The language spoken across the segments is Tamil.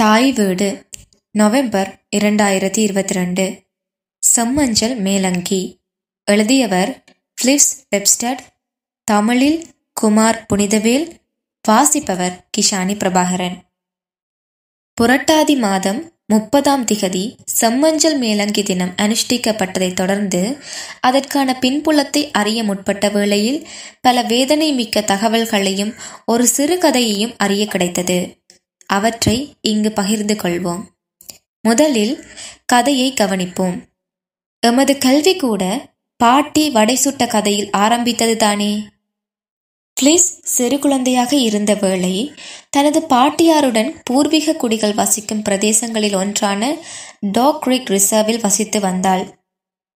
தாய் வீடு நவம்பர் இரண்டாயிரத்தி இருபத்தி ரெண்டு சம்மஞ்சள் மேலங்கி எழுதியவர் பிலிப்ஸ் வெப்ஸ்டட் தமிழில் குமார் புனிதவேல் வாசிப்பவர் கிஷானி பிரபாகரன் புரட்டாதி மாதம் முப்பதாம் திகதி சம்மஞ்சள் மேலங்கி தினம் அனுஷ்டிக்கப்பட்டதைத் தொடர்ந்து அதற்கான பின்புலத்தை அறிய முற்பட்ட வேளையில் பல வேதனை மிக்க தகவல்களையும் ஒரு சிறுகதையையும் அறிய கிடைத்தது அவற்றை இங்கு பகிர்ந்து கொள்வோம் முதலில் கதையை கவனிப்போம் எமது கல்வி கூட பாட்டி வடை சுட்ட கதையில் ஆரம்பித்தது தானே கிளிஸ் சிறு குழந்தையாக இருந்த வேளை தனது பாட்டியாருடன் பூர்வீக குடிகள் வசிக்கும் பிரதேசங்களில் ஒன்றான டாக் கிரிக் ரிசர்வில் வசித்து வந்தாள்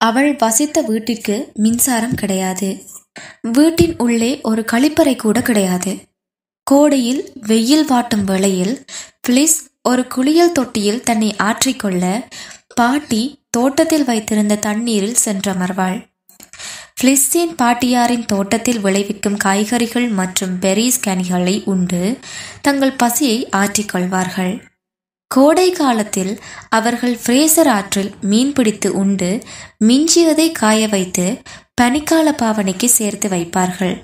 அவள் வசித்த வீட்டிற்கு மின்சாரம் கிடையாது வீட்டின் உள்ளே ஒரு கழிப்பறை கூட கிடையாது கோடையில் வெயில் வாட்டும் வேளையில் பிளிஸ் ஒரு குளியல் தொட்டியில் தன்னை ஆற்றிக்கொள்ள பாட்டி தோட்டத்தில் வைத்திருந்த தண்ணீரில் சென்றமர்வாள் பிளிஸ்டீன் பாட்டியாரின் தோட்டத்தில் விளைவிக்கும் காய்கறிகள் மற்றும் பெரிஸ் கனிகளை உண்டு தங்கள் பசியை ஆற்றிக்கொள்வார்கள் கோடை காலத்தில் அவர்கள் ஃப்ரேசர் ஆற்றில் மீன் பிடித்து உண்டு மிஞ்சியதை காய வைத்து பனிக்கால பாவனைக்கு சேர்த்து வைப்பார்கள்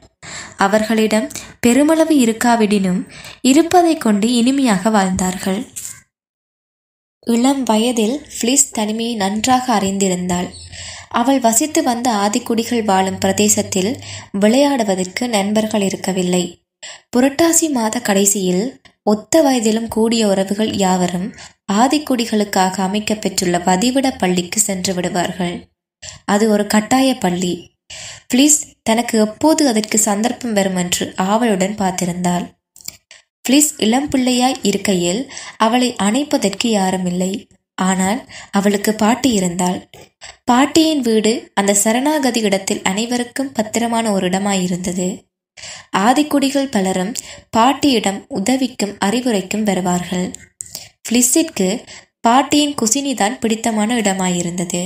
அவர்களிடம் பெருமளவு இருக்காவிடினும் இருப்பதை கொண்டு இனிமையாக வாழ்ந்தார்கள் இளம் வயதில் ஃப்ளிஸ் தனிமையை நன்றாக அறிந்திருந்தாள் அவள் வசித்து வந்த ஆதிக்குடிகள் வாழும் பிரதேசத்தில் விளையாடுவதற்கு நண்பர்கள் இருக்கவில்லை புரட்டாசி மாத கடைசியில் ஒத்த வயதிலும் கூடிய உறவுகள் யாவரும் ஆதிக்குடிகளுக்காக அமைக்கப்பெற்றுள்ள பதிவிட பள்ளிக்கு சென்று விடுவார்கள் அது ஒரு கட்டாய பள்ளி பிளீஸ் தனக்கு எப்போது அதற்கு சந்தர்ப்பம் வரும் என்று ஆவலுடன் பார்த்திருந்தாள் பிளீஸ் இளம் பிள்ளையாய் இருக்கையில் அவளை அணைப்பதற்கு யாரும் இல்லை ஆனால் அவளுக்கு பாட்டி இருந்தாள் பாட்டியின் வீடு அந்த சரணாகதி இடத்தில் அனைவருக்கும் பத்திரமான ஒரு இடமாயிருந்தது ஆதிக்குடிகள் பலரும் பாட்டியிடம் உதவிக்கும் அறிவுரைக்கும் வருவார்கள். பிளிக்ஸிற்கு பாட்டியின் குசினிதான் பிடித்தமான இடமாயிருந்தது.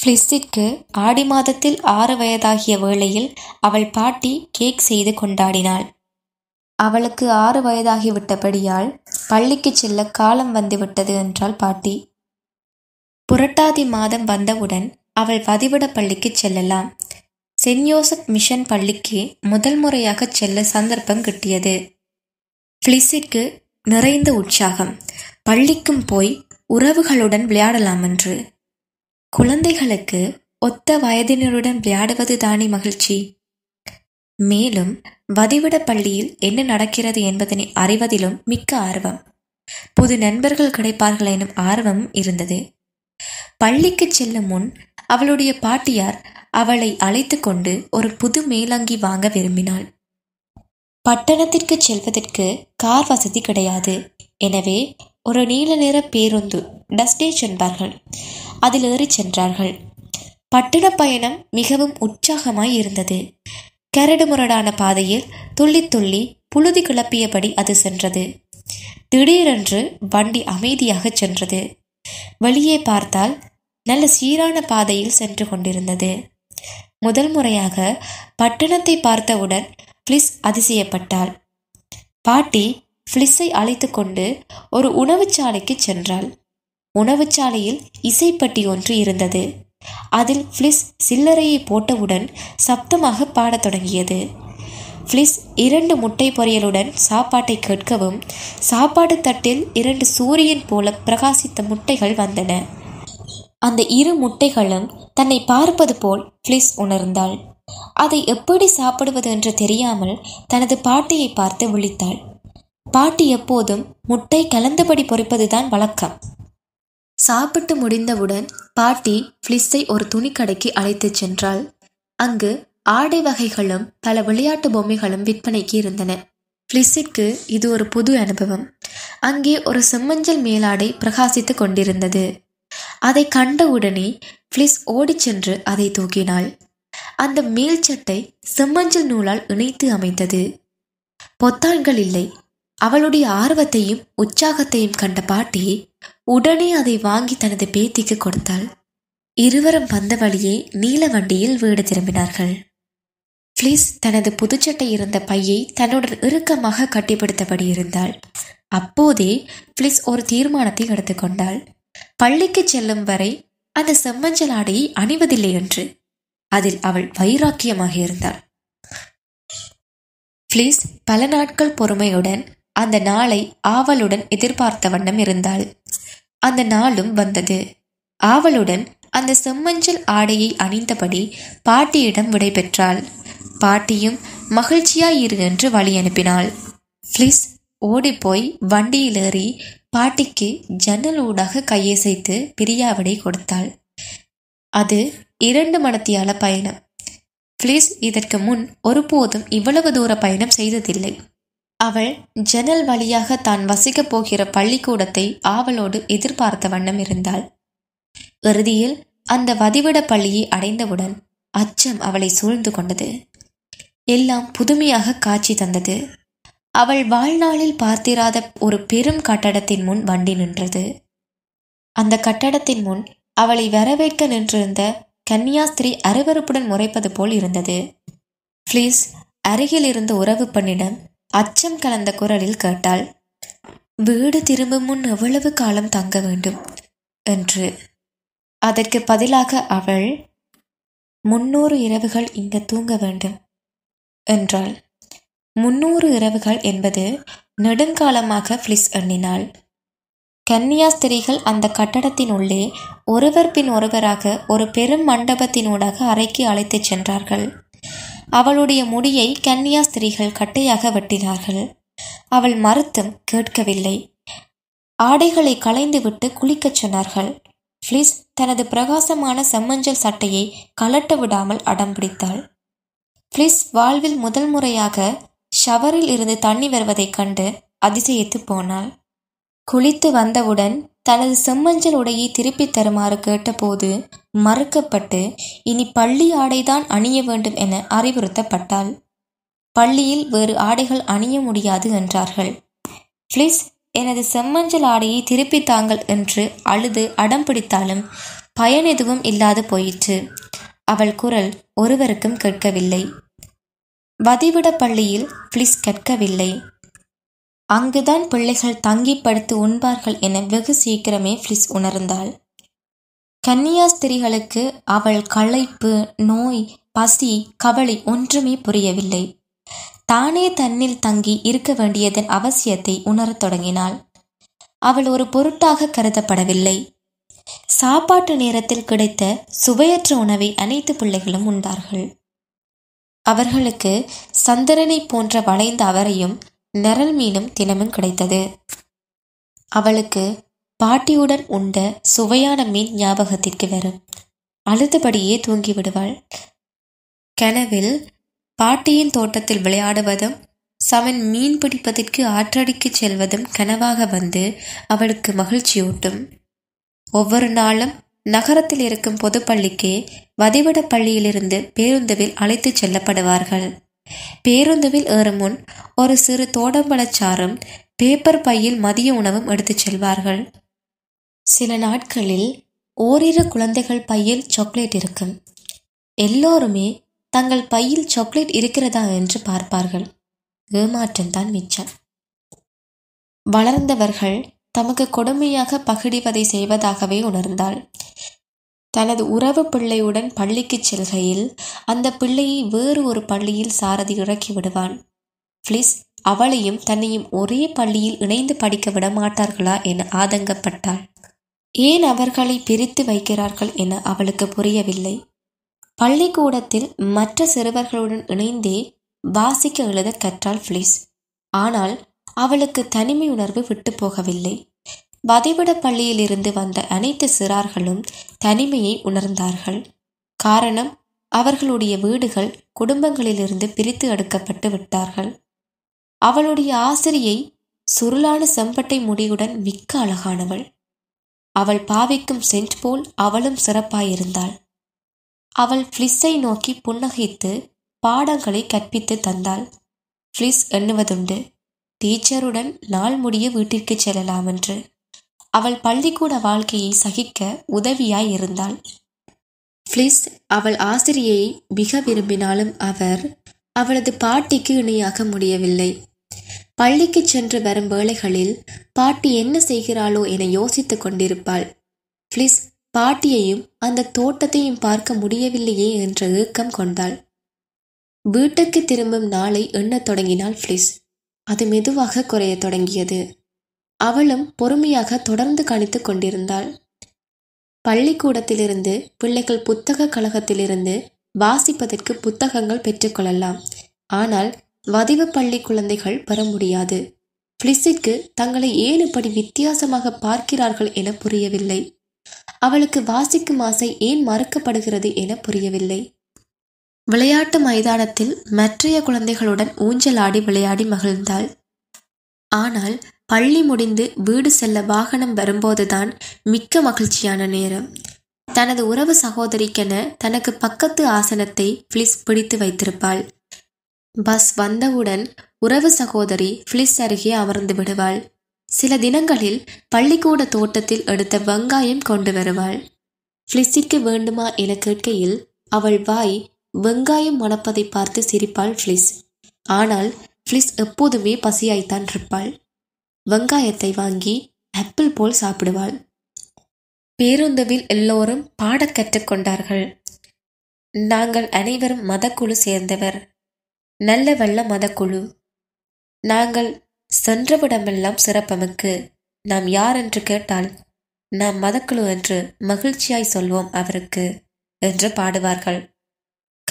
பிளிக்ஸிற்கு ஆடி மாதத்தில் ஆறு வயதாகிய வேளையில் அவள் பாட்டி கேக் செய்து கொண்டாடினாள். அவளுக்கு ஆறு வயதாகிவிட்டபடியால் பள்ளிக்குச் செல்ல காலம் வந்துவிட்டது என்றாள் பாட்டி. புரட்டாதி மாதம் வந்தவுடன் அவள் பதிவிட பள்ளிக்குச் செல்லலாம். சென்ட் யோசப் மிஷன் பள்ளிக்கு முதல் முறையாக செல்ல சந்தர்ப்பம் கிட்டியது பிளிஸிற்கு நிறைந்த உற்சாகம் பள்ளிக்கும் போய் உறவுகளுடன் விளையாடலாம் என்று குழந்தைகளுக்கு ஒத்த வயதினருடன் விளையாடுவது தானே மகிழ்ச்சி மேலும் வதிவிட பள்ளியில் என்ன நடக்கிறது என்பதனை அறிவதிலும் மிக்க ஆர்வம் புது நண்பர்கள் கிடைப்பார்கள் எனும் ஆர்வம் இருந்தது பள்ளிக்கு செல்லும் முன் அவளுடைய பாட்டியார் அவளை அழைத்து கொண்டு ஒரு புது மேலங்கி வாங்க விரும்பினாள் பட்டணத்திற்கு செல்வதற்கு கார் வசதி கிடையாது எனவே ஒரு நீல நிற பேருந்து டஸ்டே சென்றார்கள் அதில் ஏறி சென்றார்கள் பட்டண பயணம் மிகவும் உற்சாகமாய் இருந்தது கரடுமுரடான பாதையில் துள்ளி துள்ளி புழுதி கிளப்பியபடி அது சென்றது திடீரென்று வண்டி அமைதியாக சென்றது வெளியே பார்த்தால் நல்ல சீரான பாதையில் சென்று கொண்டிருந்தது முதல் முறையாக பட்டணத்தை பார்த்தவுடன் பிளிஸ் அதிசயப்பட்டாள் பாட்டி பிளிஸை அழைத்து கொண்டு ஒரு உணவுச்சாலைக்கு சென்றாள் உணவுச்சாலையில் இசைப்பட்டி ஒன்று இருந்தது அதில் பிளிஸ் சில்லறையை போட்டவுடன் சப்தமாக பாடத் தொடங்கியது பிளிஸ் இரண்டு முட்டை பொரியலுடன் சாப்பாட்டை கேட்கவும் சாப்பாடு தட்டில் இரண்டு சூரியன் போல பிரகாசித்த முட்டைகள் வந்தன அந்த இரு முட்டைகளும் தன்னை பார்ப்பது போல் பிளிஸ் உணர்ந்தாள் அதை எப்படி சாப்பிடுவது என்று தெரியாமல் தனது பாட்டியை பார்த்து விழித்தாள் பாட்டி எப்போதும் முட்டை கலந்தபடி பொறிப்பதுதான் வழக்கம் சாப்பிட்டு முடிந்தவுடன் பாட்டி பிளிஸை ஒரு துணிக்கடைக்கு அழைத்துச் சென்றாள் அங்கு ஆடை வகைகளும் பல விளையாட்டு பொம்மைகளும் விற்பனைக்கு இருந்தன பிளிஸிற்கு இது ஒரு புது அனுபவம் அங்கே ஒரு செம்மஞ்சள் மேலாடை பிரகாசித்துக் கொண்டிருந்தது அதை கண்டவுடனே பிளிஸ் ஓடிச் சென்று அதை தூக்கினாள் அந்த மேல் சட்டை செம்மஞ்சள் நூலால் இணைத்து அமைந்தது பொத்தான்கள் இல்லை அவளுடைய ஆர்வத்தையும் உற்சாகத்தையும் கண்ட பாட்டி உடனே அதை வாங்கி தனது பேத்திக்கு கொடுத்தாள் இருவரும் வந்த வழியே நீல வண்டியில் வீடு திரும்பினார்கள் பிளிஸ் தனது புதுச்சட்டை இருந்த பையை தன்னுடன் இறுக்கமாக கட்டிப்படுத்தபடி இருந்தாள் அப்போதே பிளிஸ் ஒரு தீர்மானத்தை எடுத்துக்கொண்டாள் பள்ளிக்கு செல்லும் வரை அந்த செம்மஞ்சள் ஆடையை அணிவதில்லை என்று அதில் அவள் வைராக்கியமாக இருந்தாள் பிளீஸ் பல நாட்கள் பொறுமையுடன் அந்த நாளை ஆவலுடன் எதிர்பார்த்த வண்ணம் இருந்தாள் அந்த நாளும் வந்தது ஆவலுடன் அந்த செம்மஞ்சள் ஆடையை அணிந்தபடி பாட்டியிடம் விடைபெற்றாள் பாட்டியும் மகிழ்ச்சியாயிரு என்று வழி அனுப்பினாள் பிளீஸ் ஓடிப்போய் வண்டியிலேறி பாட்டிக்கு ஜன்னல் ஊடாக கையசைத்து பிரியாவிடை கொடுத்தாள் அது இரண்டு மனத்தியால பயணம் பிளீஸ் இதற்கு முன் ஒருபோதும் இவ்வளவு தூர பயணம் செய்ததில்லை அவள் ஜன்னல் வழியாக தான் வசிக்கப் போகிற பள்ளிக்கூடத்தை ஆவலோடு எதிர்பார்த்த வண்ணம் இருந்தாள் இறுதியில் அந்த வதிவிட பள்ளியை அடைந்தவுடன் அச்சம் அவளை சூழ்ந்து கொண்டது எல்லாம் புதுமையாக காட்சி தந்தது அவள் வாழ்நாளில் பார்த்திராத ஒரு பெரும் கட்டடத்தின் முன் வண்டி நின்றது அந்த கட்டடத்தின் முன் அவளை வரவேற்க நின்றிருந்த கன்னியாஸ்திரி அருவறுப்புடன் முறைப்பது போல் இருந்தது பிளீஸ் அருகில் இருந்த உறவு பெண்ணிடம் அச்சம் கலந்த குரலில் கேட்டாள் வீடு திரும்பும் முன் எவ்வளவு காலம் தங்க வேண்டும் என்று அதற்கு பதிலாக அவள் முன்னூறு இரவுகள் இங்கு தூங்க வேண்டும் என்றாள் முன்னூறு இரவுகள் என்பது நெடுங்காலமாக பிளிஸ் எண்ணினாள் கன்னியாஸ்திரிகள் அந்த கட்டடத்தின் உள்ளே ஒருவர் பின் ஒருவராக ஒரு பெரும் மண்டபத்தினூடாக அறைக்கு அழைத்துச் சென்றார்கள் அவளுடைய முடியை கன்னியாஸ்திரிகள் கட்டையாக வெட்டினார்கள் அவள் மறுத்தும் கேட்கவில்லை ஆடைகளை களைந்துவிட்டு குளிக்கச் சொன்னார்கள் ஃப்ளிஸ் தனது பிரகாசமான செம்மஞ்சல் சட்டையை கலட்ட விடாமல் அடம்பிடித்தாள் பிளிஸ் வாழ்வில் முதல் முறையாக ஷவரில் இருந்து தண்ணி வருவதைக் கண்டு அதிசயித்து போனாள் குளித்து வந்தவுடன் தனது செம்மஞ்சள் உடையை திருப்பித் தருமாறு கேட்டபோது மறுக்கப்பட்டு இனி பள்ளி ஆடைதான் அணிய வேண்டும் என அறிவுறுத்தப்பட்டாள் பள்ளியில் வேறு ஆடைகள் அணிய முடியாது என்றார்கள் பிளீஸ் எனது செம்மஞ்சள் ஆடையை திருப்பி தாங்கள் என்று அழுது அடம் பிடித்தாலும் பயன் எதுவும் இல்லாது போயிற்று அவள் குரல் ஒருவருக்கும் கேட்கவில்லை வதிவிட பள்ளியில் பிளிஸ் கற்கவில்லை அங்குதான் பிள்ளைகள் தங்கி படுத்து உண்பார்கள் என வெகு சீக்கிரமே பிளிஸ் உணர்ந்தாள் கன்னியாஸ்திரிகளுக்கு அவள் களைப்பு நோய் பசி கவலை ஒன்றுமே புரியவில்லை தானே தன்னில் தங்கி இருக்க வேண்டியதன் அவசியத்தை உணரத் தொடங்கினாள் அவள் ஒரு பொருட்டாக கருதப்படவில்லை சாப்பாட்டு நேரத்தில் கிடைத்த சுவையற்ற உணவை அனைத்து பிள்ளைகளும் உண்டார்கள் அவர்களுக்கு சந்திரனை போன்ற வளைந்த அவரையும் நிரல் மீனும் தினமும் கிடைத்தது அவளுக்கு பாட்டியுடன் உண்ட சுவையான மீன் ஞாபகத்திற்கு வரும் அழுதபடியே தூங்கி விடுவாள் கனவில் பாட்டியின் தோட்டத்தில் விளையாடுவதும் சவன் மீன் பிடிப்பதற்கு ஆற்றடிக்கு செல்வதும் கனவாக வந்து அவளுக்கு மகிழ்ச்சியூட்டும் ஒவ்வொரு நாளும் நகரத்தில் இருக்கும் பொதுப்பள்ளிக்கு வதிவிட பள்ளியிலிருந்து பேருந்துவில் அழைத்துச் செல்லப்படுவார்கள் பேருந்துவில் ஏறும் முன் ஒரு சிறு தோடம்பழச்சாரும் பேப்பர் பையில் மதிய உணவும் எடுத்துச் செல்வார்கள் சில நாட்களில் ஓரிரு குழந்தைகள் பையில் சாக்லேட் இருக்கும் எல்லோருமே தங்கள் பையில் சாக்லேட் இருக்கிறதா என்று பார்ப்பார்கள் ஏமாற்றம்தான் மிச்சம் வளர்ந்தவர்கள் தமக்கு கொடுமையாக பகிடிவதை செய்வதாகவே உணர்ந்தாள் தனது உறவு பிள்ளையுடன் பள்ளிக்கு செல்கையில் அந்த பிள்ளையை வேறு ஒரு பள்ளியில் சாரதி இறக்கி விடுவான் பிளீஸ் அவளையும் தன்னையும் ஒரே பள்ளியில் இணைந்து படிக்க விட மாட்டார்களா என ஆதங்கப்பட்டாள் ஏன் அவர்களை பிரித்து வைக்கிறார்கள் என அவளுக்கு புரியவில்லை பள்ளிக்கூடத்தில் மற்ற சிறுவர்களுடன் இணைந்தே வாசிக்க எழுத கற்றாள் பிளீஸ் ஆனால் அவளுக்கு தனிமை உணர்வு விட்டு போகவில்லை வதைவிட பள்ளியிலிருந்து வந்த அனைத்து சிறார்களும் தனிமையை உணர்ந்தார்கள் காரணம் அவர்களுடைய வீடுகள் குடும்பங்களிலிருந்து பிரித்து அடுக்கப்பட்டு விட்டார்கள் அவளுடைய ஆசிரியை சுருளான செம்பட்டை முடியுடன் மிக்க அழகானவள் அவள் பாவிக்கும் சென்ட் போல் அவளும் சிறப்பாயிருந்தாள் அவள் ஃப்ளிஸை நோக்கி புன்னகைத்து பாடங்களை கற்பித்து தந்தாள் பிளிஸ் எண்ணுவதுண்டு டீச்சருடன் நாள் முடிய வீட்டிற்கு செல்லலாம் என்று அவள் பள்ளிக்கூட வாழ்க்கையை சகிக்க உதவியாய் இருந்தாள் பிளிஸ் அவள் ஆசிரியை மிக விரும்பினாலும் அவர் அவளது பாட்டிக்கு இணையாக முடியவில்லை பள்ளிக்கு சென்று வரும் வேளைகளில் பாட்டி என்ன செய்கிறாளோ என யோசித்துக் கொண்டிருப்பாள் பிளிஸ் பாட்டியையும் அந்த தோட்டத்தையும் பார்க்க முடியவில்லையே என்ற ஏக்கம் கொண்டாள் வீட்டுக்கு திரும்பும் நாளை எண்ணத் தொடங்கினாள் ஃப்ளிஸ் அது மெதுவாக குறையத் தொடங்கியது அவளும் பொறுமையாக தொடர்ந்து கணித்து கொண்டிருந்தாள் பள்ளிக்கூடத்திலிருந்து பிள்ளைகள் புத்தக கழகத்திலிருந்து வாசிப்பதற்கு புத்தகங்கள் பெற்றுக்கொள்ளலாம் ஆனால் வதிவு பள்ளி குழந்தைகள் பெற முடியாது பிளிஸிற்கு தங்களை ஏன் இப்படி வித்தியாசமாக பார்க்கிறார்கள் என புரியவில்லை அவளுக்கு வாசிக்கும் ஆசை ஏன் மறுக்கப்படுகிறது என புரியவில்லை விளையாட்டு மைதானத்தில் மற்றைய குழந்தைகளுடன் ஊஞ்சலாடி விளையாடி மகிழ்ந்தாள். ஆனால் பள்ளி முடிந்து வீடு செல்ல வாகனம் வரும்போதுதான் மிக்க மகிழ்ச்சியான நேரம். தனது உறவு சகோதரிக்கென தனக்கு பக்கத்து ஆசனத்தை பிளிஸ் பிடித்து வைத்திருப்பாள். பஸ் வந்தவுடன் உறவு சகோதரி பிளிஸ் அருகே அமர்ந்து விடுவாள். சில தினங்களில் பள்ளிக்கூட தோட்டத்தில் எடுத்த வெங்காயம் கொண்டு வருவாள். பிலிஸிற்கு வேண்டுமா என கேட்கையில் அவள் வாய் வெங்காயம் மணப்பதை பார்த்து சிரிப்பாள் ஃப்ளிஸ் ஆனால் ஃப்ளிஸ் எப்போதுமே பசியாய்த்தான் இருப்பாள் வெங்காயத்தை வாங்கி ஆப்பிள் போல் சாப்பிடுவாள் பேருந்தவில் எல்லோரும் பாடக் கற்றுக்கொண்டார்கள் நாங்கள் அனைவரும் மதக்குழு சேர்ந்தவர் நல்ல வெள்ள மதக்குழு நாங்கள் சென்றவிடமெல்லாம் சிறப்பமுக்கு நாம் யார் என்று கேட்டால் நாம் மதக்குழு என்று மகிழ்ச்சியாய் சொல்வோம் அவருக்கு என்று பாடுவார்கள்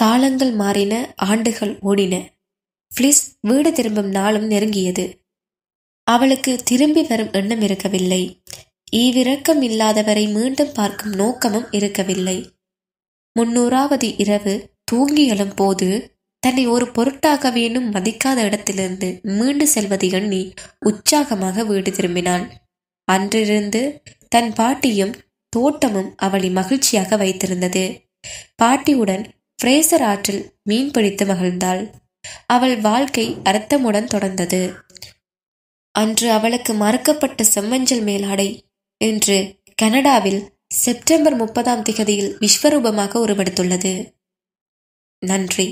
காலங்கள் மாறின ஆண்டுகள் ஓடின பிளிஸ் வீடு திரும்பும் நாளும் நெருங்கியது அவளுக்கு திரும்பி வரும் எண்ணம் இருக்கவில்லை ஈவிரக்கம் இல்லாதவரை மீண்டும் பார்க்கும் நோக்கமும் இருக்கவில்லை முன்னூறாவது இரவு தூங்கி எழும் போது தன்னை ஒரு பொருட்டாக வேண்டும் மதிக்காத இடத்திலிருந்து மீண்டு செல்வதை எண்ணி உற்சாகமாக வீடு திரும்பினாள் அன்றிருந்து தன் பாட்டியும் தோட்டமும் அவளை மகிழ்ச்சியாக வைத்திருந்தது பாட்டியுடன் பிரேசர் ஆற்றில் மீன் பிடித்து மகிழ்ந்தாள் அவள் வாழ்க்கை அர்த்தமுடன் தொடர்ந்தது அன்று அவளுக்கு மறுக்கப்பட்ட செம்மஞ்சள் மேலாடை என்று கனடாவில் செப்டம்பர் முப்பதாம் திகதியில் விஸ்வரூபமாக உருவெடுத்துள்ளது நன்றி